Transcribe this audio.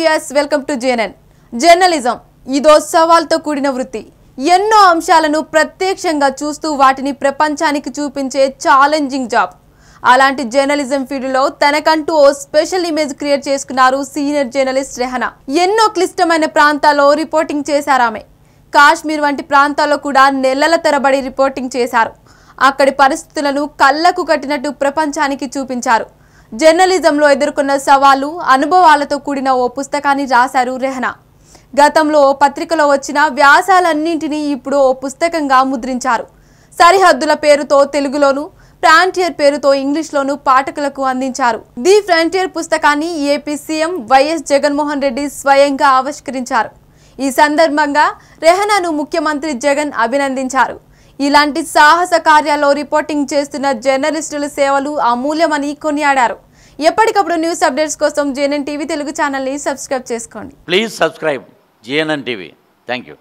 Vyas welcome to JNN journalism ఇదో సవాల్తో కూడిన వృత్తి ఎన్నో అంశాలను ప్రత్యక్షంగా చూస్తూ వాటిని ప్రపంచానికి చూపించే ఛాలెంజింగ్ జాబ్ అలాంటి జర్నలిజం ఫీల్డ్లో తనకంటూ ఓ స్పెషల్ ఇమేజ్ క్రియేట్ చేసుకున్నారు సీనియర్ జర్నలిస్ట్ రెహనా ఎన్నో క్లిష్టమైన ప్రాంతాల్లో రిపోర్టింగ్ చేశారామె కాశ్మీర్ వంటి ప్రాంతాల్లో కూడా నెలల తరబడి రిపోర్టింగ్ చేశారు అక్కడి పరిస్థితులను కళ్ళకు కట్టినట్టు ప్రపంచానికి చూపించారు జర్నలిజంలో ఎదుర్కొన్న సవాళ్లు అనుభవాలతో కూడిన ఓ పుస్తకాన్ని రాశారు రెహనా గతంలో ఓ పత్రికలో వచ్చిన వ్యాసాలన్నింటినీ ఇప్పుడు ఓ పుస్తకంగా ముద్రించారు సరిహద్దుల పేరుతో తెలుగులోను ఫ్రాంటియర్ పేరుతో ఇంగ్లీష్లోను పాఠకులకు అందించారు ది ఫ్రాంటియర్ పుస్తకాన్ని AP CM YS Jaganmohan Reddy స్వయంగా ఆవిష్కరించారు ఈ సందర్భంగా రెహనాను ముఖ్యమంత్రి జగన్ అభినందించారు ఇలాంటి సాహస కార్యాల్లో రిపోర్టింగ్ చేస్తున్న జర్నలిస్టుల సేవలు అమూల్యమని కొనియాడారు ఎప్పటికప్పుడు న్యూస్ అప్డేట్స్ కోసం జేఎన్ టీవీ తెలుగు ఛానల్ని సబ్స్క్రైబ్ చేసుకోండి please subscribe JNN TV thank you